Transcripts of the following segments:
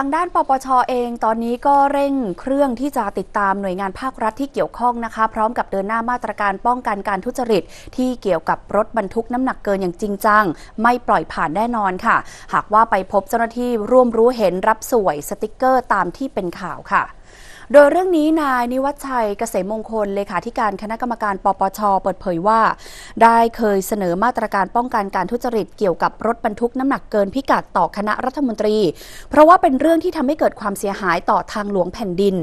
ทางด้านปปชอเอง ตอนนี้ก็เร่งเครื่องที่จะติดตามหน่วยงานภาครัฐที่เกี่ยวข้องนะคะ พร้อมกับเดินหน้ามาตรการป้องกันการทุจริตที่เกี่ยวกับรถบรรทุกน้ำหนักเกินอย่างจริงจังไม่ปล่อยผ่านแน่นอนค่ะ หากว่าไปพบเจ้าหน้าที่ร่วมรู้เห็นรับสวยสติกเกอร์ตามที่เป็นข่าวค่ะ โดยเรื่องนี้นายนิวัชชัยเกษมมงคลเลขาธิการคณะกรรมการ ปปช เปิดเผยว่าได้เคยเสนอมาตรการป้องกันการทุจริตเกี่ยวกับรถบรรทุกน้ำหนักเกินพิกัดต่อคณะรัฐมนตรี เพราะว่าเป็นเรื่องที่ทำให้เกิดความเสียหายต่อทางหลวงแผ่นดิน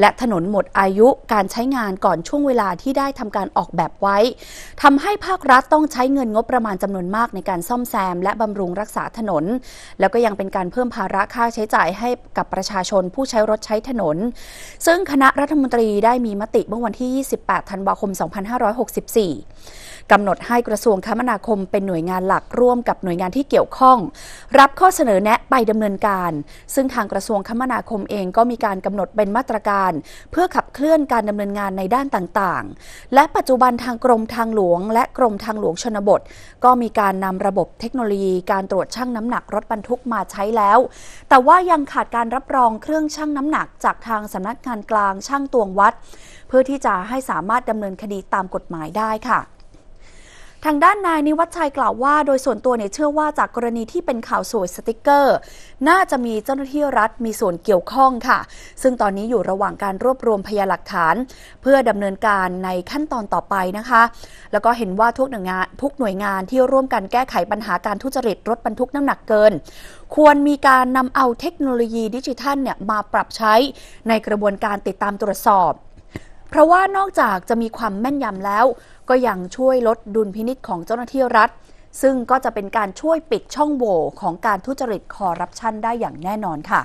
และถนนหมดอายุการใช้งานก่อนช่วงเวลาที่ได้ทำการออกแบบไว้ ทำให้ภาครัฐต้องใช้เงินงบประมาณจำนวนมากในการซ่อมแซมและบำรุงรักษาถนน แล้วก็ยังเป็นการเพิ่มภาระค่าใช้จ่ายให้กับประชาชนผู้ใช้รถใช้ถนน ซึ่งคณะรัฐมนตรีได้มีมติเมื่อวันที่ 28 ธันวาคม 2564กำหนดให้กระทรวงคมนาคมเป็นหน่วยงานหลักร่วมกับหน่วยงานที่เกี่ยวข้อง รับข้อเสนอแนะไปดำเนินการ ซึ่งทางกระทรวงคมนาคมเองก็มีการกำหนดเป็นมาตรการ เพื่อขับเคลื่อนการดำเนินงานในด้านต่างๆ และปัจจุบันทางกรมทางหลวงและกรมทางหลวงชนบท ก็มีการนำระบบเทคโนโลยีการตรวจชั่งน้ำหนักรถบรรทุกมาใช้แล้ว แต่ว่ายังขาดการรับรองเครื่องชั่งน้ำหนักจากทางสำนักงานกลางช่างตวงวัด เพื่อที่จะให้สามารถดำเนินคดีตามกฎหมายได้ค่ะทางด้านนายนิวัตชัยกล่าวว่า โดยส่วนตัวเนี่ยเชื่อว่าจากกรณีที่เป็นข่าวสวยสติกเกอร์ น่าจะมีเจ้าหน้าที่รัฐมีส่วนเกี่ยวข้องค่ะ ซึ่งตอนนี้อยู่ระหว่างการรวบรวมพยานหลักฐาน เพื่อดำเนินการในขั้นตอนต่อไปนะคะ แล้วก็เห็นว่าทุกหน่วยงาน ทุกหน่วยงานที่ร่วมกันแก้ไขปัญหาการทุจริตรถบรรทุกน้ำหนักเกิน ควรมีการนำเอาเทคโนโลยีดิจิทัลเนี่ยมาปรับใช้ในกระบวนการติดตามตรวจสอบเพราะว่านอกจากจะมีความแม่นยำแล้ว ก็ยังช่วยลดดุลพินิษของเจ้าหน้าที่รัฐ ซึ่งก็จะเป็นการช่วยปิดช่องโหว่ของการทุจริต คอร์รัปชันได้อย่างแน่นอนค่ะ